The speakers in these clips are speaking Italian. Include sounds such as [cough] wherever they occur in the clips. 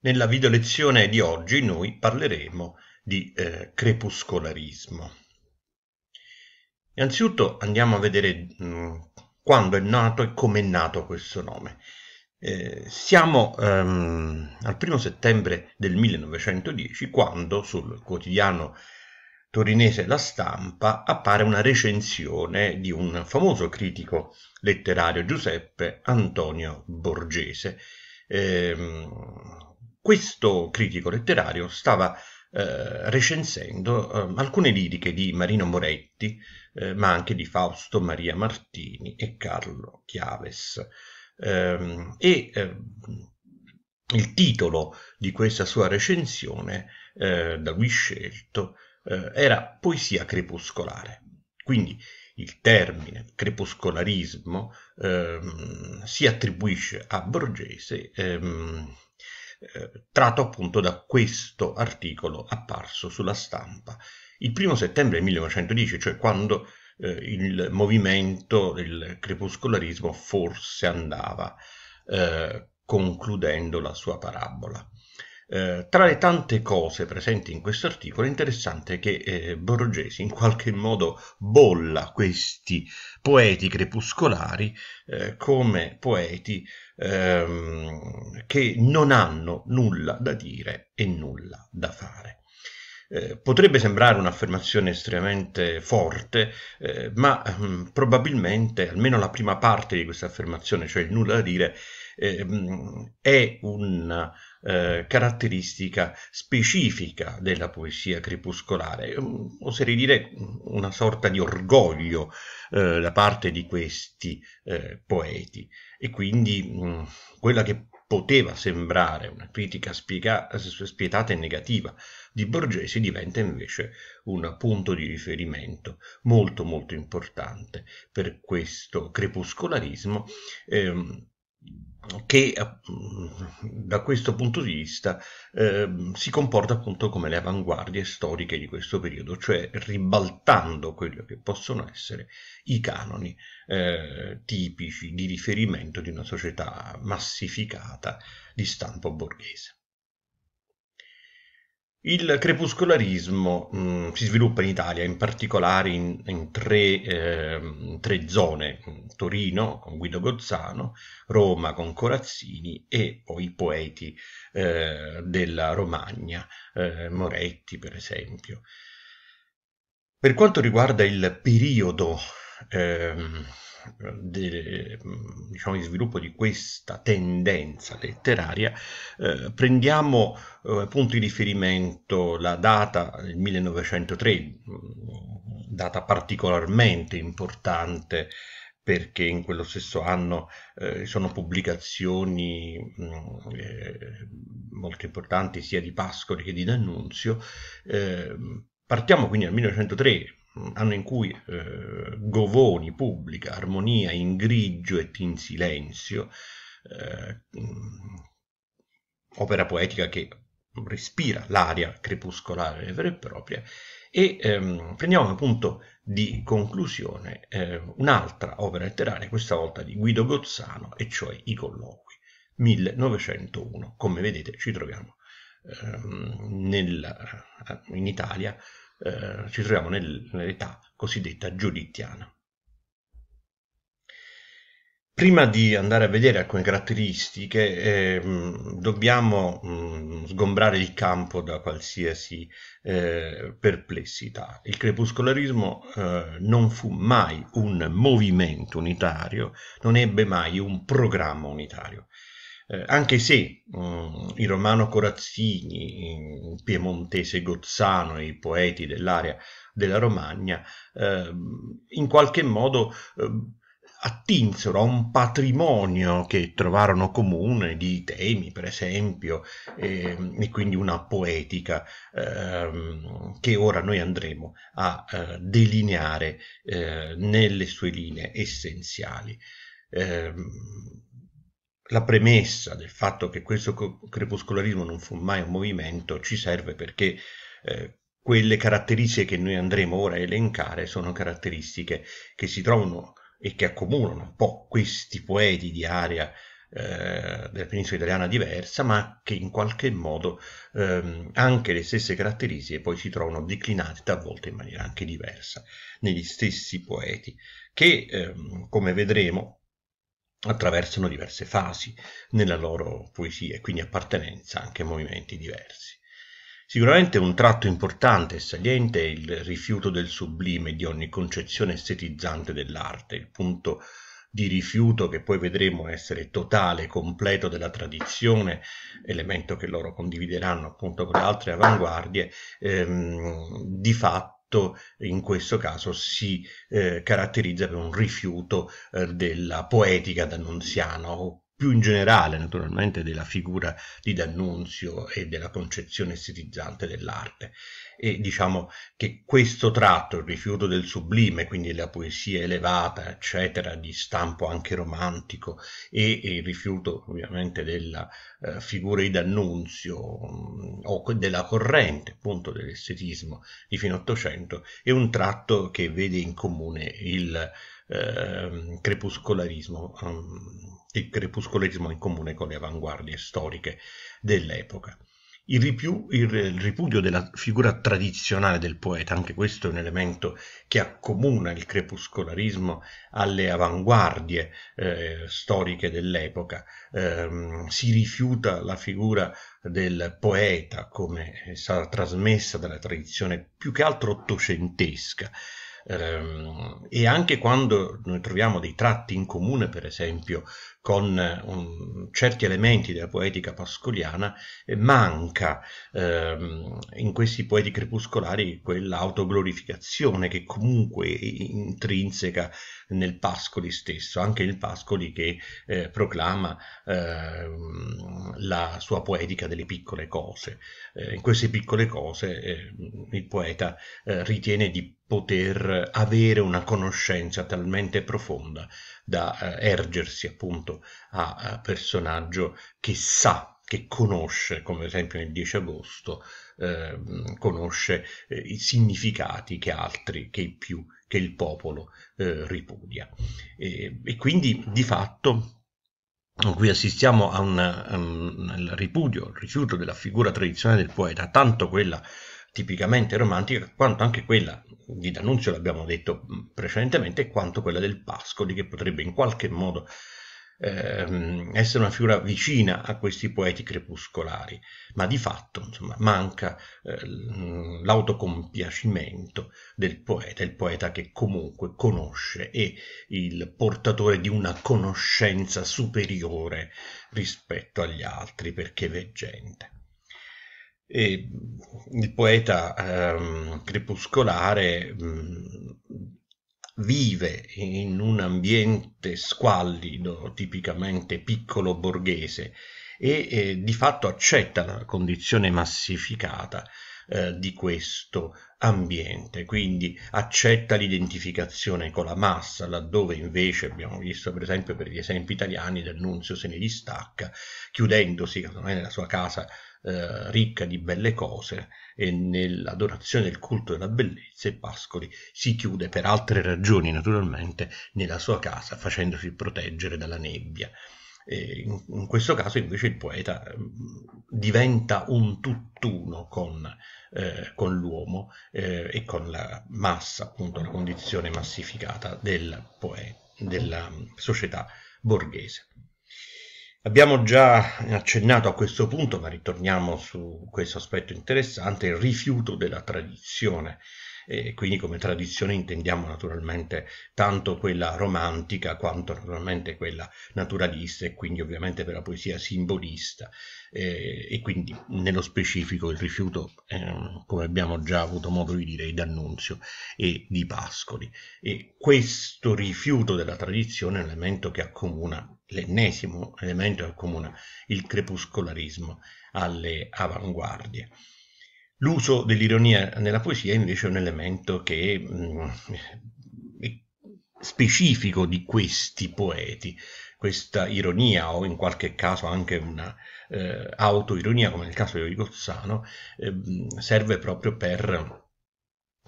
Nella videolezione di oggi noi parleremo di eh, crepuscolarismo. Innanzitutto andiamo a vedere mh, mm, quando è nato e come è nato questo nome. Eh, siamo ehm, al primo settembre del 1910 quando sul quotidiano torinese La Stampa appare una recensione di un famoso critico letterario Giuseppe Antonio Borgese. Ehm, questo critico letterario stava eh, recensendo eh, alcune liriche di Marino Moretti, eh, ma anche di Fausto Maria Martini e Carlo Chiaves. Ehm, e ehm, il titolo di questa sua recensione, eh, da lui scelto, eh, era Poesia crepuscolare. Quindi il termine crepuscolarismo ehm, si attribuisce a Borgese eh, tratto appunto da questo articolo apparso sulla stampa il primo settembre 1910, cioè quando eh, il movimento del crepuscolarismo forse andava eh, concludendo la sua parabola. Eh, tra le tante cose presenti in questo articolo è interessante che eh, Borgesi in qualche modo bolla questi poeti crepuscolari eh, come poeti ehm, che non hanno nulla da dire e nulla da fare. Eh, potrebbe sembrare un'affermazione estremamente forte, eh, ma mh, mm, probabilmente almeno la prima parte di questa affermazione, cioè il nulla da dire, ehm, è una eh, caratteristica specifica della poesia crepuscolare, mm, oserei dire mm, una sorta di orgoglio eh, da parte di questi eh, poeti e quindi mh, mm, quella che poteva sembrare una critica spietata e negativa di Borgesi diventa invece un punto di riferimento molto molto importante per questo crepuscolarismo ehm, che mm, da questo punto di vista eh, si comporta appunto come le avanguardie storiche di questo periodo, cioè ribaltando quello che possono essere i canoni eh, tipici di riferimento di una società massificata di stampo borghese. Il crepuscolarismo mh, mm, si sviluppa in Italia, in particolare in, in, tre, eh, tre, zone, mm, Torino con Guido Gozzano, Roma con Corazzini e poi i poeti eh, della Romagna, eh, Moretti per esempio. Per quanto riguarda il periodo ehm, de, mm, diciamo, di sviluppo di questa tendenza letteraria, eh, prendiamo eh, punto di riferimento la data del 1903, mm, data particolarmente importante perché in quello stesso anno eh, sono pubblicazioni mh, mm, eh, molto importanti sia di Pascoli che di D'Annunzio. Eh, partiamo quindi dal 1903, anno in cui eh, Govoni pubblica Armonia in grigio e in silenzio, eh, opera poetica che respira l'aria crepuscolare vera e propria, e ehm, prendiamo appunto di conclusione eh, un'altra opera letteraria, questa volta di Guido Gozzano, e cioè I colloqui, 1901. Come vedete ci troviamo ehm, nel, in Italia eh, ci troviamo nell'età cosiddetta giudittiana. Prima di andare a vedere alcune caratteristiche, eh, dobbiamo mh, mm, sgombrare il campo da qualsiasi eh, perplessità. Il crepuscolarismo eh, non fu mai un movimento unitario, non ebbe mai un programma unitario. Eh, anche se um, il romano Corazzini, il mm, piemontese Gozzano, e i poeti dell'area della Romagna, eh, in qualche modo eh, attinsero a un patrimonio che trovarono comune di temi, per esempio, e, ehm, e quindi una poetica eh, che ora noi andremo a eh, delineare eh, nelle sue linee essenziali. Ehm, la premessa del fatto che questo crepuscolarismo non fu mai un movimento ci serve perché eh, quelle caratteristiche che noi andremo ora a elencare sono caratteristiche che si trovano e che accomunano un po' questi poeti di area eh, della penisola italiana diversa, ma che in qualche modo ehm, anche le stesse caratteristiche poi si trovano declinate talvolta in maniera anche diversa negli stessi poeti, che ehm, come vedremo attraversano diverse fasi nella loro poesia e quindi appartenenza anche a movimenti diversi. Sicuramente un tratto importante e saliente è il rifiuto del sublime di ogni concezione estetizzante dell'arte, il punto di rifiuto che poi vedremo essere totale, completo della tradizione, elemento che loro condivideranno appunto con le altre avanguardie, ehm, di fatto in questo caso si eh, caratterizza per un rifiuto eh, della poetica d'Annunziano più in generale naturalmente della figura di D'Annunzio e della concezione estetizzante dell'arte e diciamo che questo tratto, il rifiuto del sublime, quindi la poesia elevata eccetera di stampo anche romantico e, e il rifiuto ovviamente della eh, figura di D'Annunzio mm, o della corrente appunto dell'estetismo di fine Ottocento è un tratto che vede in comune il Ehm, crepuscolarismo, um, il crepuscolarismo in comune con le avanguardie storiche dell'epoca. Il, il, ripudio della figura tradizionale del poeta, anche questo è un elemento che accomuna il crepuscolarismo alle avanguardie eh, storiche dell'epoca. Eh, si rifiuta la figura del poeta come è stata trasmessa dalla tradizione più che altro ottocentesca. Ehm, e anche quando noi troviamo dei tratti in comune, per esempio con um, certi elementi della poetica pascoliana, eh, manca ehm, in questi poeti crepuscolari quell'autoglorificazione che comunque è intrinseca nel Pascoli stesso, anche il Pascoli che eh, proclama eh, la sua poetica delle piccole cose. Eh, in queste piccole cose eh, il poeta ritiene di poter avere una conoscenza talmente profonda da eh, ergersi appunto a, a eh, personaggio che sa che conosce, come ad esempio nel 10 agosto, eh, conosce eh, i significati che altri, che, il più, che il popolo eh, ripudia. E, e, quindi di fatto qui assistiamo a un, a un, al ripudio, al rifiuto della figura tradizionale del poeta, tanto quella tipicamente romantica quanto anche quella di D'Annunzio, l'abbiamo detto mm, precedentemente, quanto quella del Pascoli, che potrebbe in qualche modo ehm, essere una figura vicina a questi poeti crepuscolari, ma di fatto insomma, manca eh, mm, l'autocompiacimento del poeta, il poeta che comunque conosce e il portatore di una conoscenza superiore rispetto agli altri perché veggente. E il poeta ehm, crepuscolare mh, mm, vive in un ambiente squallido, tipicamente piccolo borghese, e eh, di fatto accetta la condizione massificata eh, di questo ambiente, quindi accetta l'identificazione con la massa, laddove invece abbiamo visto per esempio per gli esempi italiani D'Annunzio se ne distacca, chiudendosi nella sua casa eh, ricca di belle cose e nell'adorazione del culto della bellezza e Pascoli si chiude per altre ragioni naturalmente nella sua casa facendosi proteggere dalla nebbia. In, in, questo caso invece il poeta mm, diventa un tutt'uno con, eh, con l'uomo eh, e con la massa, appunto la condizione massificata del poeta, della mm, società borghese. Abbiamo già accennato a questo punto, ma ritorniamo su questo aspetto interessante, il rifiuto della tradizione. E quindi come tradizione intendiamo naturalmente tanto quella romantica quanto naturalmente quella naturalista e quindi ovviamente per la poesia simbolista e quindi nello specifico il rifiuto, eh, come abbiamo già avuto modo di dire, di Annunzio e di Pascoli. E questo rifiuto della tradizione è un elemento che accomuna l'ennesimo elemento che accomuna il crepuscolarismo alle avanguardie. L'uso dell'ironia nella poesia invece è un elemento che mh, mm, è specifico di questi poeti. Questa ironia o in qualche caso anche una eh, autoironia, come nel caso di Rigozzano, eh, serve proprio per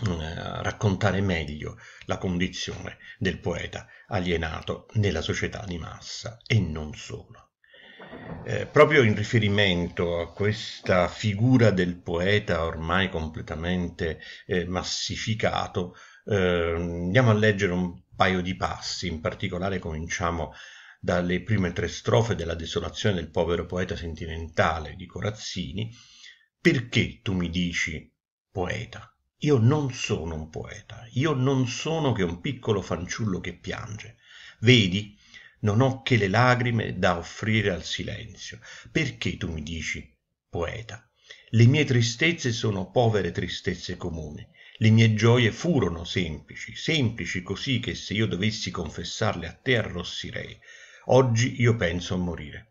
eh, raccontare meglio la condizione del poeta alienato nella società di massa e non solo. Eh, proprio in riferimento a questa figura del poeta ormai completamente eh, massificato, eh, andiamo a leggere un paio di passi, in particolare cominciamo dalle prime tre strofe della desolazione del povero poeta sentimentale di Corazzini, perché tu mi dici poeta? Io non sono un poeta, io non sono che un piccolo fanciullo che piange. Vedi, non ho che le lagrime da offrire al silenzio. Perché tu mi dici, poeta? Le mie tristezze sono povere tristezze comuni. Le mie gioie furono semplici, semplici così che se io dovessi confessarle a te arrossirei. Oggi io penso a morire.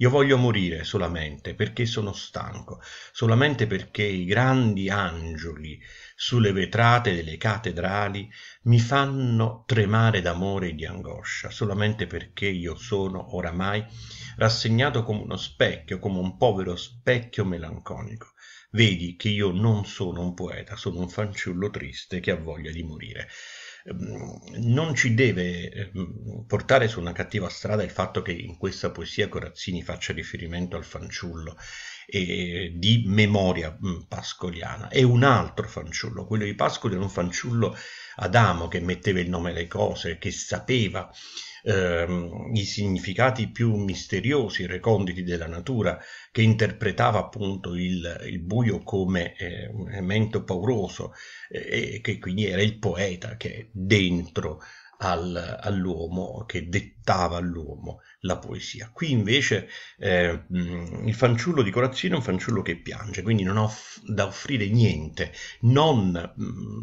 Io voglio morire solamente perché sono stanco, solamente perché i grandi angioli sulle vetrate delle cattedrali mi fanno tremare d'amore e di angoscia, solamente perché io sono oramai rassegnato come uno specchio, come un povero specchio melanconico. Vedi che io non sono un poeta, sono un fanciullo triste che ha voglia di morire ehm, non ci deve ehm, portare su una cattiva strada il fatto che in questa poesia Corazzini faccia riferimento al fanciullo eh, di memoria mm, pascoliana e un altro fanciullo, quello di Pascoli era un fanciullo Adamo che metteva il nome alle cose, che sapeva ehm, i significati più misteriosi, reconditi della natura, che interpretava appunto il, il buio come eh, un elemento pauroso eh, e che quindi era il poeta che è dentro al, all'uomo, che dettava all'uomo la poesia. Qui invece eh, il fanciullo di Corazzino è un fanciullo che piange, quindi non ha off- da offrire niente, non,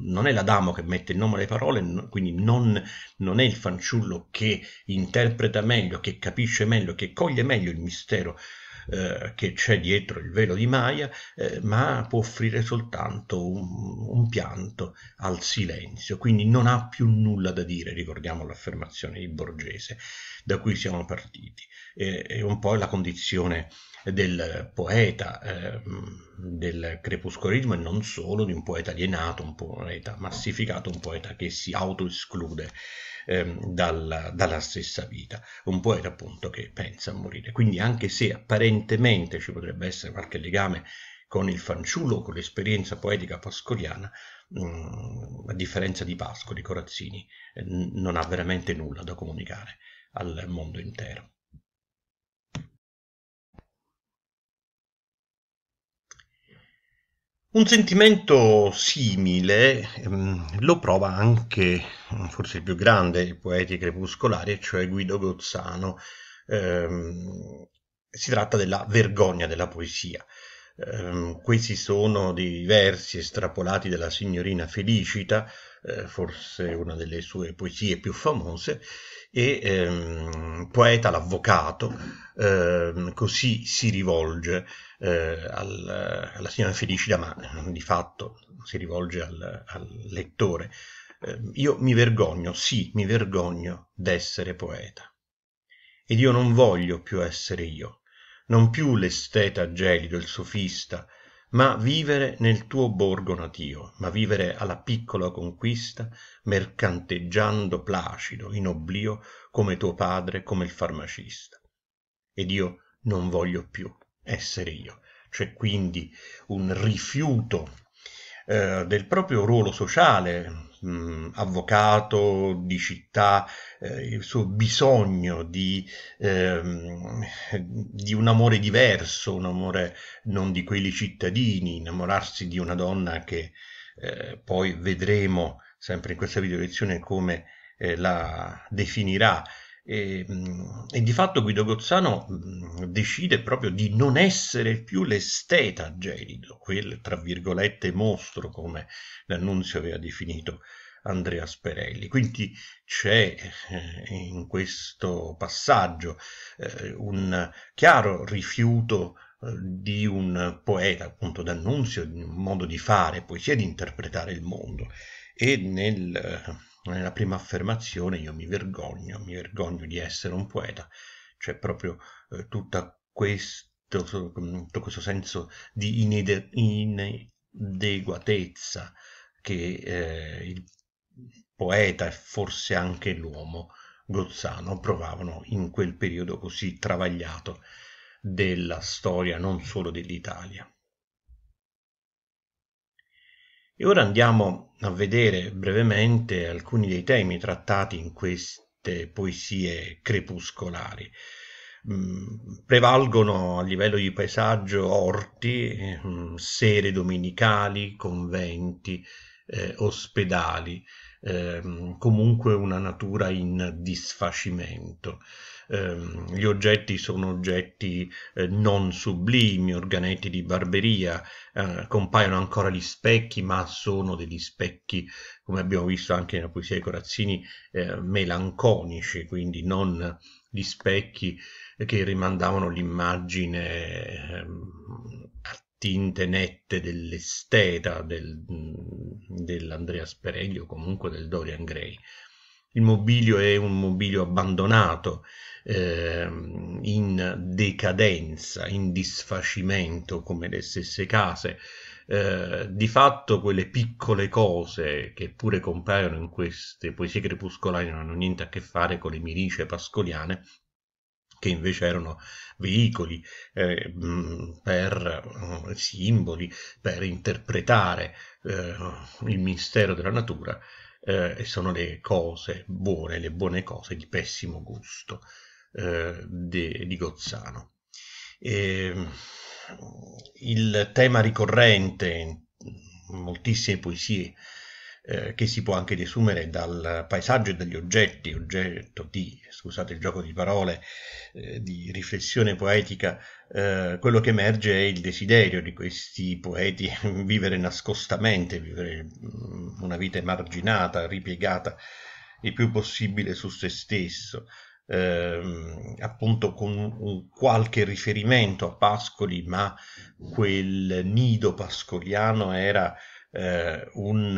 non, è l'Adamo che mette il nome alle parole, quindi non, non è il fanciullo che interpreta meglio, che capisce meglio, che coglie meglio il mistero eh, che c'è dietro il velo di Maya, eh, ma può offrire soltanto un, un, pianto al silenzio, quindi non ha più nulla da dire, ricordiamo l'affermazione di Borgese da cui siamo partiti. E, è un po' la condizione del poeta, eh, del crepuscolismo e non solo di un poeta alienato, un poeta massificato, un poeta che si autoesclude eh, dalla, dalla stessa vita, un poeta appunto che pensa a morire. Quindi anche se apparentemente ci potrebbe essere qualche legame con il fanciullo, con l'esperienza poetica pascoliana, mh, mm, a differenza di Pascoli, Corazzini eh, non ha veramente nulla da comunicare al mondo intero. Un sentimento simile ehm, lo prova anche mm, forse il più grande dei poeti crepuscolari, cioè Guido Gozzano. Ehm, si tratta della vergogna della poesia. Eh, questi sono dei versi estrapolati dalla signorina Felicita, eh, forse una delle sue poesie più famose, e ehm, poeta l'avvocato, eh, così si rivolge eh, al, alla signora Felicida, ma ehm, di fatto si rivolge al, al lettore. Eh, io mi vergogno, sì, mi vergogno d'essere poeta. Ed io non voglio più essere io, non più l'esteta gelido, il sofista, ma vivere nel tuo borgo natio, ma vivere alla piccola conquista, mercanteggiando placido, in oblio, come tuo padre, come il farmacista. Ed io non voglio più essere io. C'è cioè, quindi un rifiuto eh, del proprio ruolo sociale, mh, mm, avvocato di città, eh, il suo bisogno di, ehm, di, un amore diverso, un amore non di quelli cittadini, innamorarsi di una donna che eh, poi vedremo sempre in questa video lezione come eh, la definirà e, e, di fatto Guido Gozzano decide proprio di non essere più l'esteta gelido, quel tra virgolette mostro come l'annunzio aveva definito Andrea Sperelli. Quindi c'è eh, in questo passaggio eh, un chiaro rifiuto eh, di un poeta, appunto d'annunzio, di un modo di fare poesia, di interpretare il mondo. E nel nella prima affermazione io mi vergogno, mi vergogno di essere un poeta, c'è cioè, proprio eh, tutto questo, mm, tutto questo senso di inadeguatezza che eh, il poeta e forse anche l'uomo Gozzano provavano in quel periodo così travagliato della storia non solo dell'Italia. E ora andiamo a vedere brevemente alcuni dei temi trattati in queste poesie crepuscolari. Mm, prevalgono a livello di paesaggio orti, mm, sere domenicali, conventi, eh, ospedali, ehm, comunque una natura in disfacimento. Ehm, gli oggetti sono oggetti eh, non sublimi, organetti di barberia, eh, compaiono ancora gli specchi, ma sono degli specchi, come abbiamo visto anche nella poesia dei Corazzini, eh, melanconici, quindi non gli specchi che rimandavano l'immagine ehm, tinte nette dell'esteta del, mm, dell'Andrea Spereglio, comunque del Dorian Gray. Il mobilio è un mobilio abbandonato, eh, in decadenza, in disfacimento come le stesse case. Eh, di fatto quelle piccole cose che pure compaiono in queste poesie crepuscolari non hanno niente a che fare con le milizie pascoliane che invece erano veicoli eh, per eh, simboli, per interpretare eh, il mistero della natura, eh, sono le cose buone, le buone cose di pessimo gusto eh, de, di Gozzano. E, ehm, il tema ricorrente in moltissime poesie eh, che si può anche desumere dal paesaggio e dagli oggetti, oggetto di, scusate il gioco di parole, eh, di riflessione poetica, eh, quello che emerge è il desiderio di questi poeti [laughs] vivere nascostamente, vivere mm, una vita emarginata, ripiegata il più possibile su se stesso, Ehm, appunto con un qualche riferimento a Pascoli, ma quel nido pascoliano era eh, un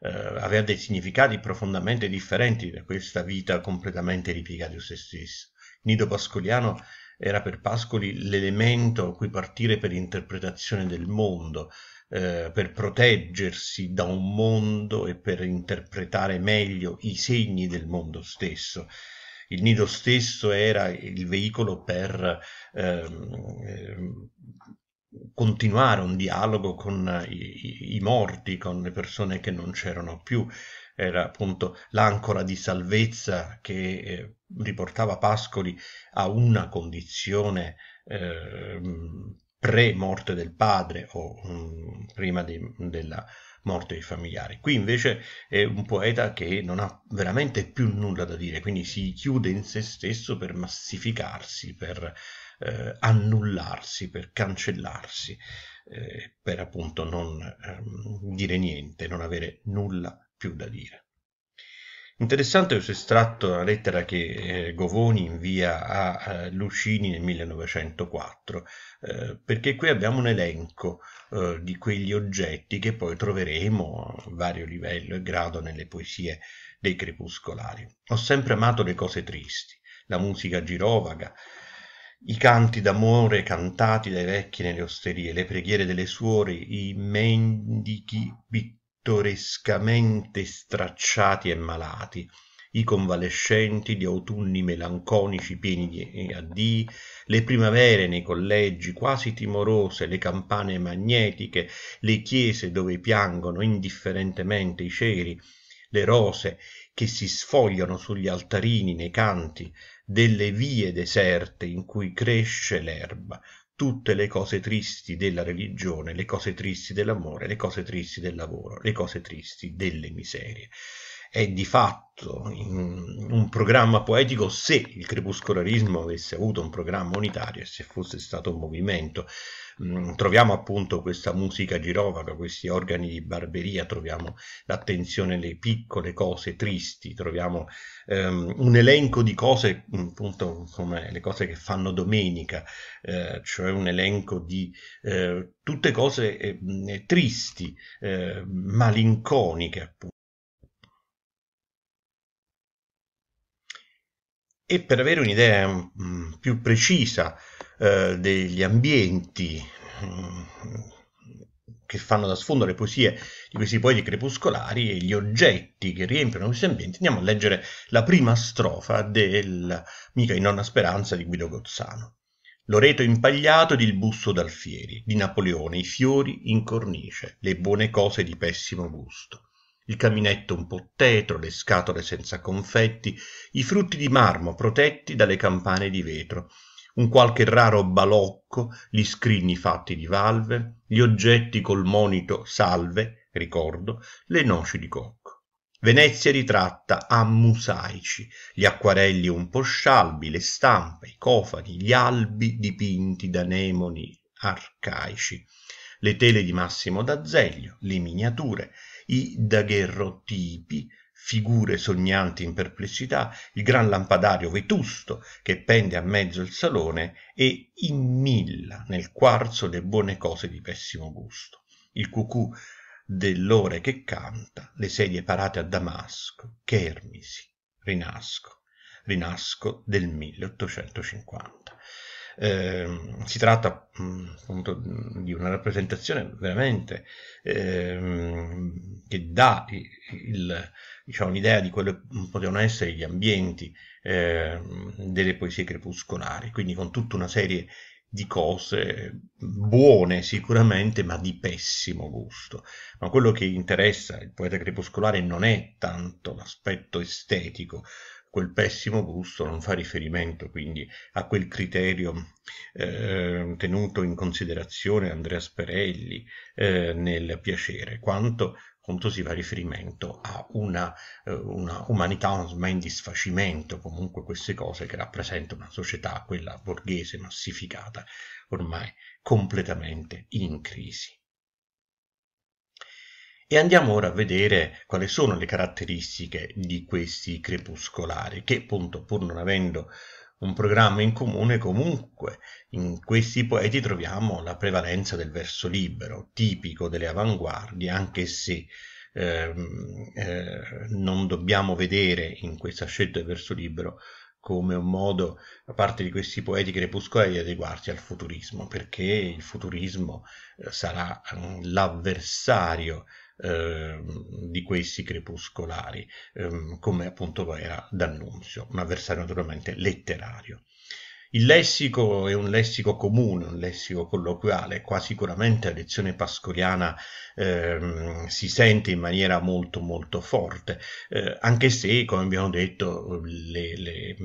eh, aveva dei significati profondamente differenti da questa vita completamente ripiegata su se stessa. Il nido pascoliano era per Pascoli l'elemento a cui partire per l'interpretazione del mondo, eh, per proteggersi da un mondo e per interpretare meglio i segni del mondo stesso. Il nido stesso era il veicolo per ehm, ehm continuare un dialogo con i, i, morti, con le persone che non c'erano più. Era appunto l'ancora di salvezza che eh, riportava Pascoli a una condizione eh, pre-morte del padre o um, prima di, della morte dei familiari. Qui invece è un poeta che non ha veramente più nulla da dire, quindi si chiude in se stesso per massificarsi, per eh, annullarsi, per cancellarsi, eh, per appunto non ehm, dire niente, non avere nulla più da dire. Interessante questo estratto della lettera che eh, Govoni invia a, a, eh, Lucini nel 1904, eh, perché qui abbiamo un elenco eh, di quegli oggetti che poi troveremo a vario livello e grado nelle poesie dei crepuscolari. Ho sempre amato le cose tristi, la musica girovaga, i canti d'amore cantati dai vecchi nelle osterie, le preghiere delle suore, i mendichi pittorescamente stracciati e malati, i convalescenti di autunni melanconici pieni di addii, le primavere nei collegi quasi timorose, le campane magnetiche, le chiese dove piangono indifferentemente i ceri, le rose che si sfogliano sugli altarini nei canti, delle vie deserte in cui cresce l'erba, tutte le cose tristi della religione, le cose tristi dell'amore, le cose tristi del lavoro, le cose tristi delle miserie. È di fatto un programma poetico se il crepuscolarismo avesse avuto un programma unitario e se fosse stato un movimento Mm, troviamo appunto questa musica girovaga, questi organi di barberia, troviamo l'attenzione alle piccole cose tristi, troviamo ehm, un elenco di cose, mm, appunto come le cose che fanno domenica, eh, cioè un elenco di eh, tutte cose ehm, eh, tristi, eh, malinconiche appunto. E per avere un'idea mm, più precisa eh, degli ambienti mm, che fanno da sfondo le poesie di questi poeti crepuscolari e gli oggetti che riempiono questi ambienti, andiamo a leggere la prima strofa del Mica in nonna speranza di Guido Gozzano. Loreto impagliato ed il busto d'Alfieri, di Napoleone, i fiori in cornice, le buone cose di pessimo gusto. Il caminetto un po' tetro, le scatole senza confetti, i frutti di marmo protetti dalle campane di vetro, un qualche raro balocco, gli scrigni fatti di valve, gli oggetti col monito salve, ricordo, le noci di cocco. Venezia ritratta a mosaici, gli acquarelli un po' scialbi, le stampe, i cofani, gli albi dipinti da nemoni arcaici, le tele di Massimo d'Azeglio, le miniature, i dagherrotipi, figure sognanti in perplessità, il gran lampadario vetusto che pende a mezzo il salone e immilla nel quarzo le buone cose di pessimo gusto, il cucù dell'ore che canta, le sedie parate a Damasco, Chermisi, Rinasco, Rinasco del 1850. Ehm, si tratta mm, appunto di una rappresentazione veramente eh, che dà il, diciamo, un'idea di quello che potevano essere gli ambienti eh, delle poesie crepuscolari, quindi con tutta una serie di cose buone sicuramente, ma di pessimo gusto. Ma quello che interessa il poeta crepuscolare non è tanto l'aspetto estetico, quel pessimo gusto non fa riferimento quindi a quel criterio eh, tenuto in considerazione Andrea Sperelli eh, nel piacere, quanto appunto si fa riferimento a una, eh, una umanità, un disfacimento, comunque queste cose che rappresentano una società, quella borghese massificata, ormai completamente in crisi. E andiamo ora a vedere quali sono le caratteristiche di questi crepuscolari, che appunto pur non avendo un programma in comune, comunque in questi poeti troviamo la prevalenza del verso libero, tipico delle avanguardie, anche se eh, eh, non dobbiamo vedere in questa scelta del verso libero come un modo da parte di questi poeti crepuscolari di adeguarsi al futurismo, perché il futurismo eh, sarà mm, l'avversario Ehm, di questi crepuscolari, ehm, come appunto era D'Annunzio, un avversario naturalmente letterario. Il lessico è un lessico comune, un lessico colloquiale, qua sicuramente la lezione pascoliana eh, si sente in maniera molto molto forte, eh, anche se, come abbiamo detto, le, le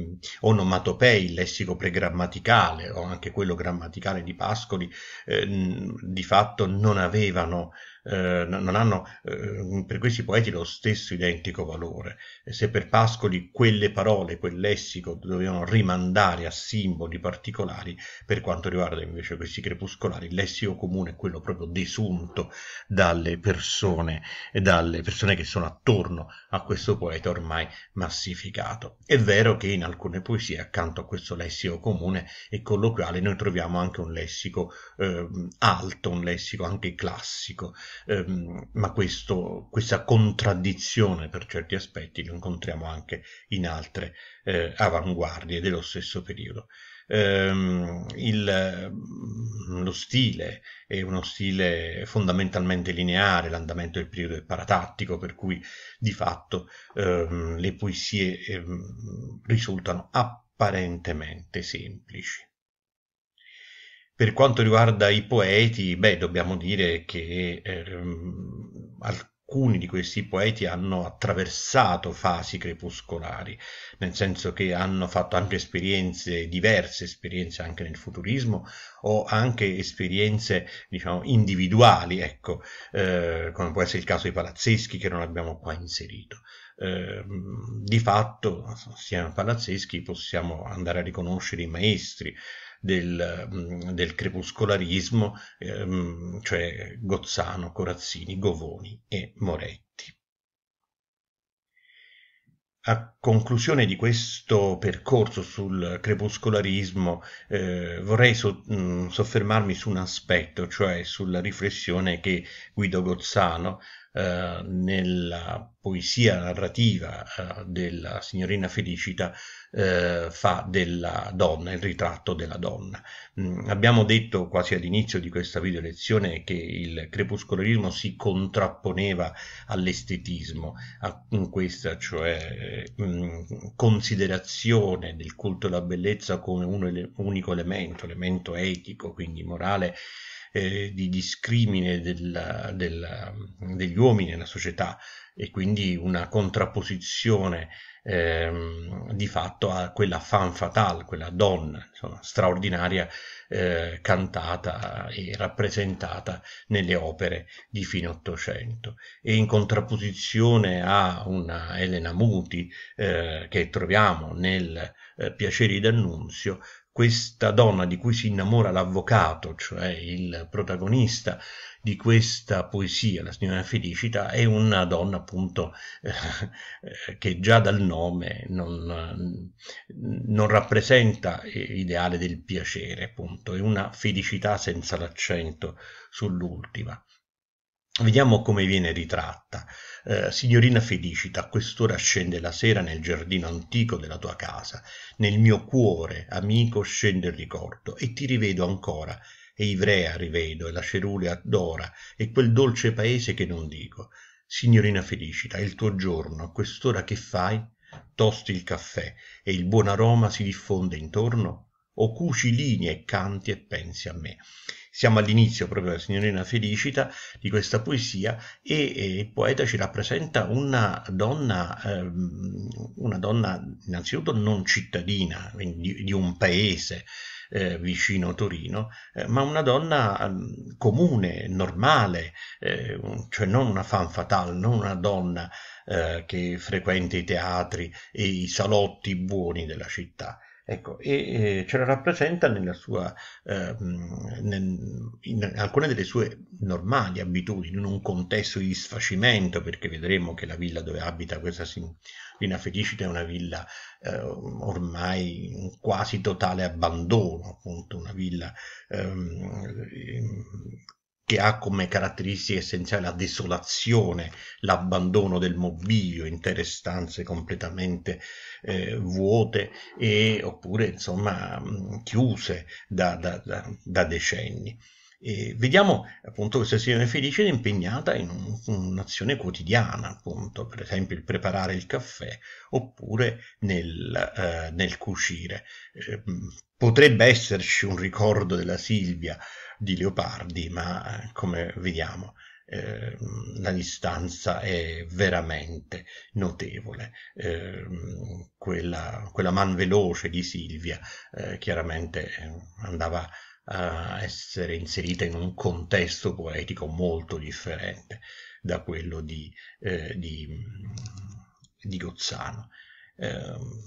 onomatopee, il lessico pregrammaticale o anche quello grammaticale di Pascoli, eh, di fatto non avevano eh, non hanno eh, per questi poeti lo stesso identico valore. se per Pascoli quelle parole, quel lessico dovevano rimandare a simboli particolari, per quanto riguarda invece questi crepuscolari, il lessico comune è quello proprio desunto dalle persone, dalle persone che sono attorno a questo poeta ormai massificato. È vero che in alcune poesie accanto a questo lessico comune e colloquiale noi troviamo anche un lessico eh, alto, un lessico anche classico, ehm, ma questo, questa contraddizione per certi aspetti lo incontriamo anche in altre eh, avanguardie dello stesso periodo. Ehm, il, mm, lo stile è uno stile fondamentalmente lineare, l'andamento del periodo è paratattico, per cui di fatto ehm, le poesie ehm, risultano apparentemente semplici. Per quanto riguarda i poeti, beh, dobbiamo dire che ehm, alcuni di questi poeti hanno attraversato fasi crepuscolari, nel senso che hanno fatto anche esperienze diverse, esperienze anche nel futurismo o anche esperienze diciamo, individuali, ecco, eh, come può essere il caso dei Palazzeschi che non abbiamo qua inserito. Eh, di fatto, siamo palazzeschi, possiamo andare a riconoscere i maestri del, mm, del crepuscolarismo, ehm, cioè Gozzano, Corazzini, Govoni e Moretti. A conclusione di questo percorso sul crepuscolarismo eh, vorrei so, mh, mm, soffermarmi su un aspetto, cioè sulla riflessione che Guido Gozzano eh, nella poesia narrativa eh, della signorina Felicita eh, fa della donna, il ritratto della donna. Mm, abbiamo detto quasi all'inizio di questa video lezione che il crepuscolarismo si contrapponeva all'estetismo, a questa cioè mh, eh, mm, considerazione del culto alla bellezza come un ele unico elemento, elemento etico, quindi morale, eh, di discrimine della, della, degli uomini nella società e quindi una contrapposizione ehm, di fatto a quella fan fatale, quella donna insomma, straordinaria eh, cantata e rappresentata nelle opere di fine Ottocento e in contrapposizione a una Elena Muti eh, che troviamo nel eh, Piaceri d'Annunzio questa donna di cui si innamora l'avvocato, cioè il protagonista di questa poesia, la signora Felicita, è una donna appunto eh, eh che già dal nome non, non rappresenta l'ideale del piacere, appunto, è una felicità senza l'accento sull'ultima. Vediamo come viene ritratta. Eh, signorina Felicita, a quest'ora scende la sera nel giardino antico della tua casa. Nel mio cuore, amico, scende il ricordo e ti rivedo ancora. E Ivrea rivedo, e la cerulea d'ora, e quel dolce paese che non dico. Signorina Felicita, è il tuo giorno, a quest'ora che fai? Tosti il caffè e il buon aroma si diffonde intorno? O cuci linee e canti e pensi a me. Siamo all'inizio, proprio la signorina Felicita, di questa poesia e, e il poeta ci rappresenta una donna, ehm, una donna innanzitutto non cittadina, quindi di un paese, eh, vicino Torino, eh, ma una donna mh, ehm, comune, normale, eh, cioè non una fan fatale, non una donna eh, che frequenta i teatri e i salotti buoni della città. Ecco, e eh, ce la rappresenta sua, eh, nel, in alcune delle sue normali abitudini, in un contesto di sfacimento, perché vedremo che la villa dove abita questa signorina Felicita è una villa eh, ormai in quasi totale abbandono, appunto una villa ehm, che ha come caratteristica essenziale la desolazione, l'abbandono del mobilio, intere stanze completamente eh, vuote e, oppure insomma chiuse da, da, da, da decenni. E vediamo appunto questa signora felice impegnata in un'azione quotidiana, appunto, per esempio il preparare il caffè oppure nel, eh, nel cucire. Eh, potrebbe esserci un ricordo della Silvia di leopardi, ma eh, come vediamo eh, la distanza è veramente notevole. Eh, quella, quella, man veloce di Silvia eh, chiaramente eh, andava a essere inserita in un contesto poetico molto differente da quello di, eh, di, di Gozzano. Ehm,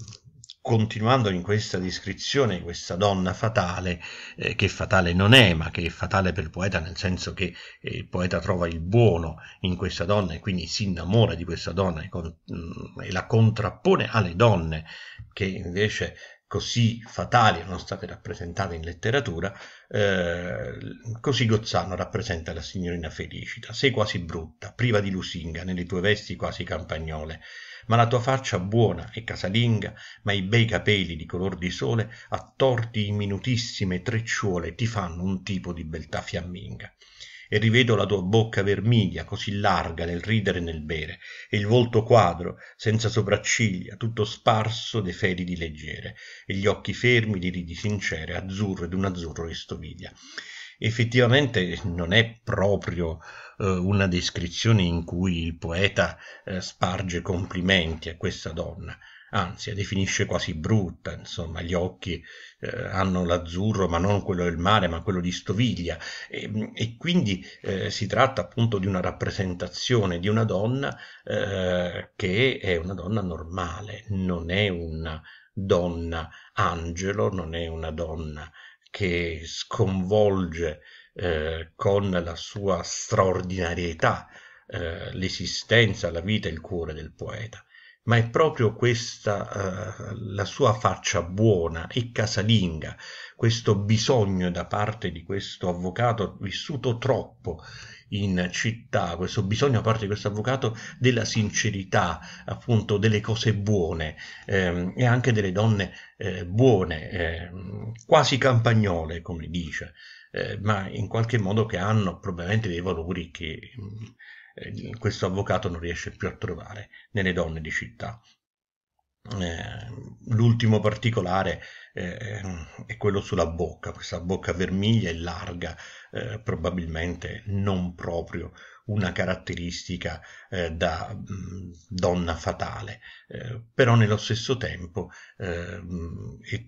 continuando in questa descrizione di questa donna fatale, eh, che fatale non è, ma che è fatale per il poeta, nel senso che eh, il poeta trova il buono in questa donna e quindi si innamora di questa donna e, con, mh, mm, e la contrappone alle donne che invece così fatali erano state rappresentate in letteratura, eh, così Gozzano rappresenta la signorina Felicita, sei quasi brutta, priva di lusinga, nelle tue vesti quasi campagnole, ma la tua faccia buona e casalinga, ma i bei capelli di color di sole, attorti in minutissime trecciuole, ti fanno un tipo di beltà fiamminga. E rivedo la tua bocca vermiglia, così larga nel ridere e nel bere, e il volto quadro, senza sopracciglia, tutto sparso de fedi di leggere, e gli occhi fermi di ridi sincere, azzurro ed un azzurro che stoviglia effettivamente non è proprio eh, una descrizione in cui il poeta eh, sparge complimenti a questa donna, anzi la definisce quasi brutta, insomma gli occhi eh, hanno l'azzurro ma non quello del mare ma quello di stoviglia e, e quindi eh, si tratta appunto di una rappresentazione di una donna eh, che è una donna normale, non è una donna angelo, non è una donna che sconvolge eh, con la sua straordinarietà eh, l'esistenza, la vita e il cuore del poeta ma è proprio questa eh, la sua faccia buona e casalinga, questo bisogno da parte di questo avvocato vissuto troppo in città, questo bisogno da parte di questo avvocato della sincerità, appunto delle cose buone ehm, e anche delle donne eh, buone, eh, quasi campagnole come dice, eh, ma in qualche modo che hanno probabilmente dei valori che mm, questo avvocato non riesce più a trovare nelle donne di città. Eh, l'ultimo particolare eh, è quello sulla bocca, questa bocca vermiglia e larga, eh, probabilmente non proprio una caratteristica da mm, donna fatale, però nello stesso tempo mm, è,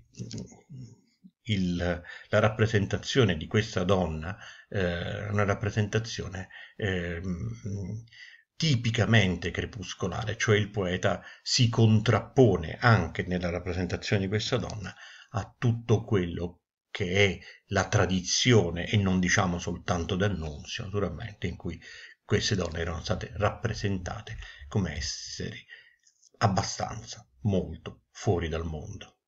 il, la rappresentazione di questa donna è eh, una rappresentazione eh, tipicamente crepuscolare, cioè il poeta si contrappone anche nella rappresentazione di questa donna a tutto quello che è la tradizione e non diciamo soltanto d'annunzio naturalmente in cui queste donne erano state rappresentate come esseri abbastanza molto fuori dal mondo.